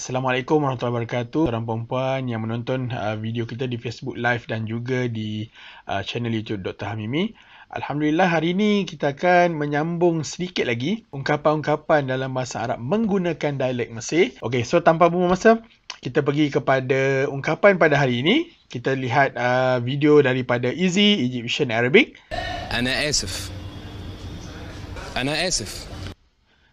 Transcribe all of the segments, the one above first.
Assalamualaikum warahmatullahi wabarakatuh Tuan perempuan yang menonton uh, video kita di Facebook Live dan juga di uh, channel YouTube Dr. Hamimi Alhamdulillah hari ini kita akan menyambung sedikit lagi ungkapan-ungkapan dalam bahasa Arab menggunakan dialek Mesir Okey, so tanpa buang masa kita pergi kepada ungkapan pada hari ini kita lihat uh, video daripada Easy Egyptian Arabic Ana asif Ana asif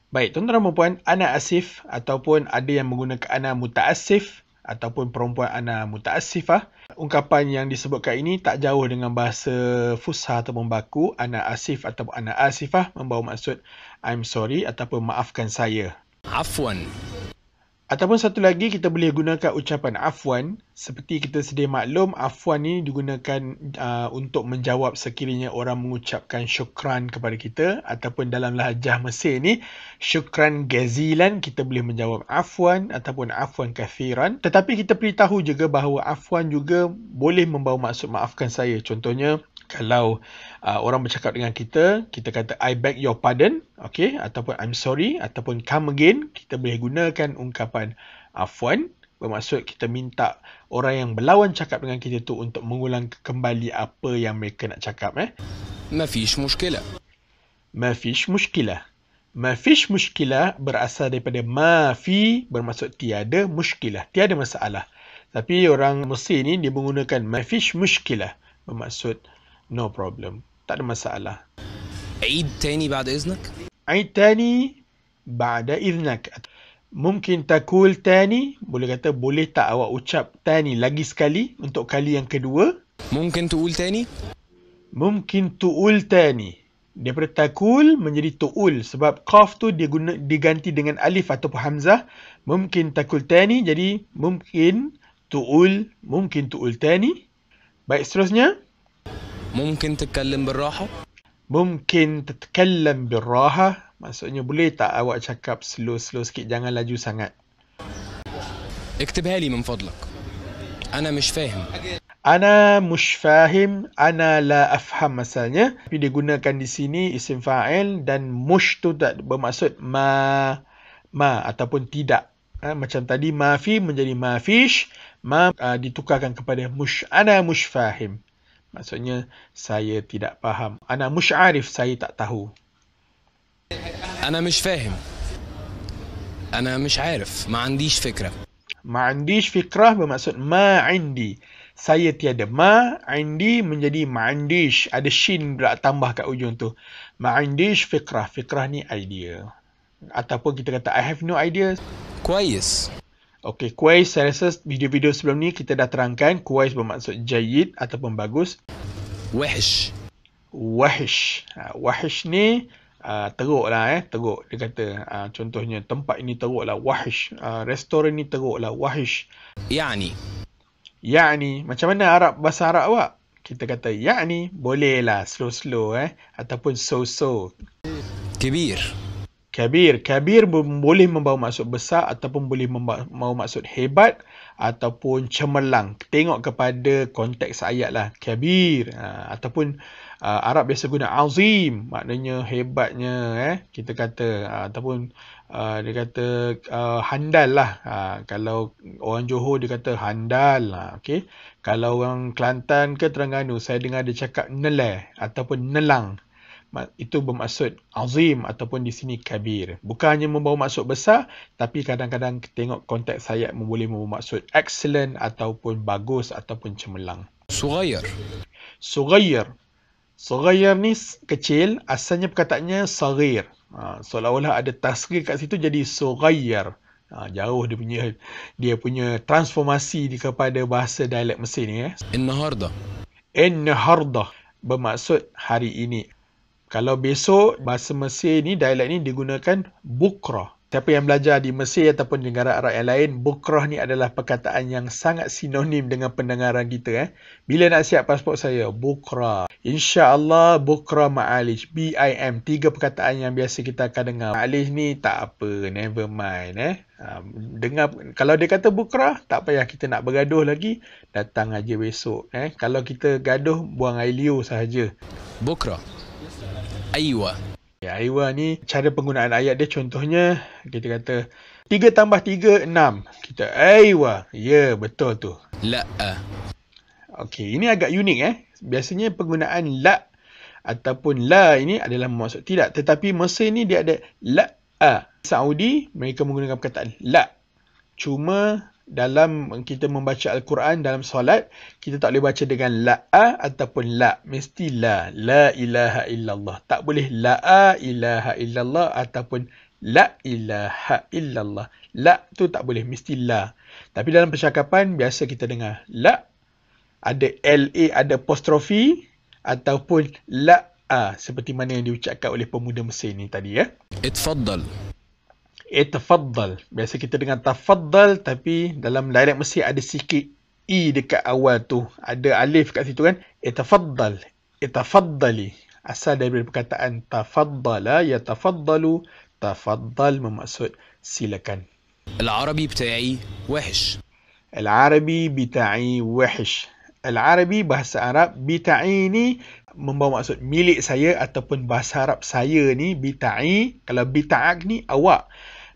Baik, tuan-tuan dan puan-puan, Ana Asif ataupun ada yang menggunakan Ana Muta'asif ataupun perempuan Ana asifah, Ungkapan yang disebutkan ini tak jauh dengan bahasa fusha ataupun baku. Ana Asif ataupun Ana Asifah membawa maksud I'm sorry ataupun maafkan saya. Afwan Ataupun satu lagi kita boleh gunakan ucapan afwan seperti kita sedia maklum afwan ini digunakan uh, untuk menjawab sekiranya orang mengucapkan syukran kepada kita ataupun dalam lahjah Mesir ni syukran gazilan kita boleh menjawab afwan ataupun afwan kathiran tetapi kita perlu tahu juga bahawa afwan juga boleh membawa maksud maafkan saya contohnya kalau uh, orang bercakap dengan kita, kita kata I beg your pardon, okay, ataupun I'm sorry, ataupun come again, kita boleh gunakan ungkapan afwan. Uh, bermaksud kita minta orang yang berlawan cakap dengan kita tu untuk mengulang kembali apa yang mereka nak cakap. Eh. Mafish muskilah. Mafish muskilah. Mafish muskilah berasal daripada mafi bermaksud tiada muskilah, tiada masalah. Tapi orang Mesir ni dia menggunakan mafish muskilah bermaksud No problem. Tak ada masalah. Aid tani ba'da iznak? Aid tani ba'da iznak. Mungkin takul tani, boleh kata boleh tak awak ucap tani lagi sekali untuk kali yang kedua? Mungkin tuul tani? Mungkin tuul tani. Daripada takul menjadi tuul sebab qaf tu dia guna, diganti dengan alif atau hamzah. Mungkin takul tani jadi mungkin tuul, mungkin tuul tani. Baik seterusnya. ممكن تتكلم بالراحة؟ ممكن تتكلم بالراحة maksudnya boleh tak awak cakap slow-slow sikit jangan laju sangat اكتبها لي من فضلك أنا مش فاهم أنا مش فاهم أنا لا أفهم misalnya tapi digunakan di sini isim fa'il dan مش tu tak bermaksud ma ma ataupun tidak ha, macam tadi ma fi menjadi ma fish ma uh, ditukarkan kepada mush ana mush faham Maksudnya saya tidak faham. Ana musyarif saya tak tahu. Ana mish faham. Ana mish arif. Ma andish fikrah. Ma andish fikrah bermaksud ma indi. Saya tiada ma indi menjadi ma andish. Ada shin pula tambah kat ujung tu. Ma andish fikrah. Fikrah ni idea. Ataupun kita kata I have no idea. Kuais. Okey, Quaiz, saya rasa video-video sebelum ni kita dah terangkan Quaiz bermaksud jayid ataupun bagus. Wahish. Wahish. Ha, wahish ni uh, ha, teruk lah eh, teruk. Dia kata uh, contohnya tempat ini teruk lah, wahish. Uh, restoran ni teruk lah, wahish. Ya'ni. Ya'ni. Macam mana Arab, bahasa Arab awak? Kita kata ya'ni, boleh lah, slow-slow eh. Ataupun so-so. Kibir. -so kabir. Kabir boleh membawa maksud besar ataupun boleh membawa maksud hebat ataupun cemerlang. Tengok kepada konteks ayat lah. Kabir. Ha, ataupun uh, Arab biasa guna azim. Maknanya hebatnya eh, kita kata. Ha, ataupun uh, dia kata uh, handal lah. Uh, kalau orang Johor dia kata handal lah. Okay. Kalau orang Kelantan ke Terengganu saya dengar dia cakap neleh ataupun nelang itu bermaksud azim ataupun di sini kabir. Bukan hanya membawa maksud besar, tapi kadang-kadang tengok konteks ayat boleh membawa maksud excellent ataupun bagus ataupun cemerlang. Sugayr. Sugayr. Sugayr ni kecil, asalnya perkataannya sagir. Ha, seolah-olah ada tasgir kat situ jadi sugayr. Ha, jauh dia punya dia punya transformasi di kepada bahasa dialek Mesir ni eh. Innaharda. Innaharda bermaksud hari ini. Kalau besok bahasa Mesir ni dialek ni digunakan bukra. Siapa yang belajar di Mesir ataupun di negara Arab yang lain, bukrah ni adalah perkataan yang sangat sinonim dengan pendengaran kita. Eh. Bila nak siap pasport saya, bukra. Insyaallah Allah maalish. B-I-M. Tiga perkataan yang biasa kita akan dengar. Maalish ni tak apa. Never mind. Eh. Um, dengar, kalau dia kata bukra, tak payah kita nak bergaduh lagi. Datang aja besok. Eh. Kalau kita gaduh, buang air liur sahaja. Bukrah. Aiwa. Ya, Aiwa ni cara penggunaan ayat dia contohnya kita kata 3 tambah 3, 6. Kita Aiwa. Ya, betul tu. La'a. Okey, ini agak unik eh. Biasanya penggunaan la ataupun la ini adalah maksud tidak. Tetapi Mesir ni dia ada la a Saudi, mereka menggunakan perkataan la Cuma dalam kita membaca Al-Quran dalam solat, kita tak boleh baca dengan la'a ataupun la. Mesti la. La ilaha illallah. Tak boleh la'a ilaha illallah ataupun la ilaha illallah. La tu tak boleh. Mesti la. Tapi dalam percakapan, biasa kita dengar la. Ada la, ada apostrofi ataupun la'a. Seperti mana yang diucapkan oleh pemuda Mesir ni tadi ya. Itfaddal. Etafaddal. Eh, Biasa kita dengar tafaddal tapi dalam direct mesti ada sikit i e dekat awal tu. Ada alif kat situ kan. Etafaddal. Eh, Etafaddali. Eh, Asal daripada perkataan tafaddala ya tafaddalu. Tafaddal memaksud silakan. Al-Arabi bita'i wahish. Al-Arabi bita'i wahish. Al-Arabi bahasa Arab bita'i ni membawa maksud milik saya ataupun bahasa Arab saya ni bita'i kalau bita'ak ni awak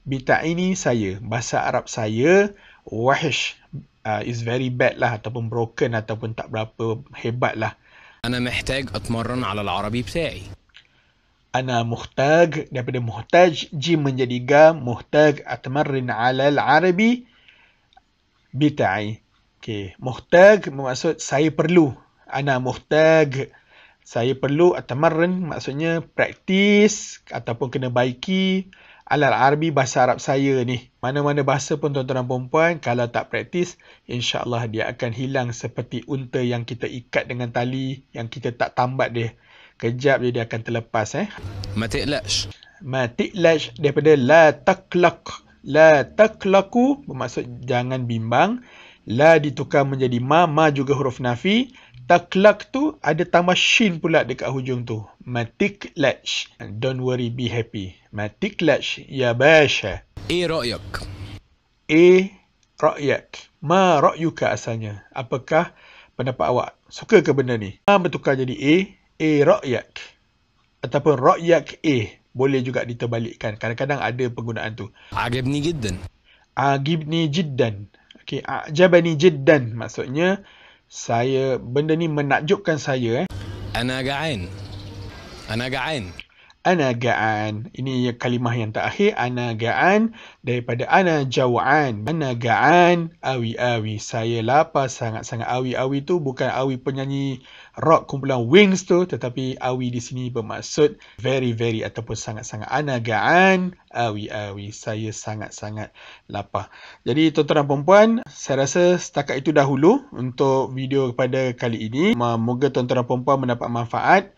bita'ini saya. Bahasa Arab saya, wahish. Uh, is very bad lah ataupun broken ataupun tak berapa hebat lah. Ana mehtag atmarran ala al-arabi bta'i. Ana muhtag daripada muhtaj, jim menjadi ga, muhtag atmarrin ala al-arabi bita'i. Okay, muhtag bermaksud saya perlu. Ana muhtag saya perlu atmarren maksudnya praktis ataupun kena baiki alat Arabi bahasa Arab saya ni. Mana-mana bahasa pun tuan-tuan dan puan kalau tak praktis, insyaAllah dia akan hilang seperti unta yang kita ikat dengan tali yang kita tak tambat dia. Kejap dia, dia akan terlepas eh. Matik lash. Matik lash daripada la taklak. La taklaku bermaksud jangan bimbang. La ditukar menjadi ma, ma juga huruf nafi. Taklak tu ada tambah shin pula dekat hujung tu. Matik latch. Don't worry, be happy. Matik latch. Ya basha. E ro'yak. E ro'yak. Ma ro'yuka asalnya. Apakah pendapat awak? Suka ke benda ni? Ma bertukar jadi E. E ro'yak. Ataupun ro'yak E. Boleh juga diterbalikkan. Kadang-kadang ada penggunaan tu. ni jiddan. Agibni jiddan. Okay. Ajabani jiddan. Maksudnya saya benda ni menakjubkan saya eh. Ana ga'in. Ana ana ga'an. Ini kalimah yang terakhir ana ga'an daripada ana jau'an. Ana ga'an awi-awi. Saya lapar sangat-sangat awi-awi tu bukan awi penyanyi rock kumpulan Wings tu tetapi awi di sini bermaksud very very ataupun sangat-sangat ana ga'an awi-awi. Saya sangat-sangat lapar. Jadi tuan-tuan dan puan saya rasa setakat itu dahulu untuk video pada kali ini. Moga tuan-tuan dan puan mendapat manfaat.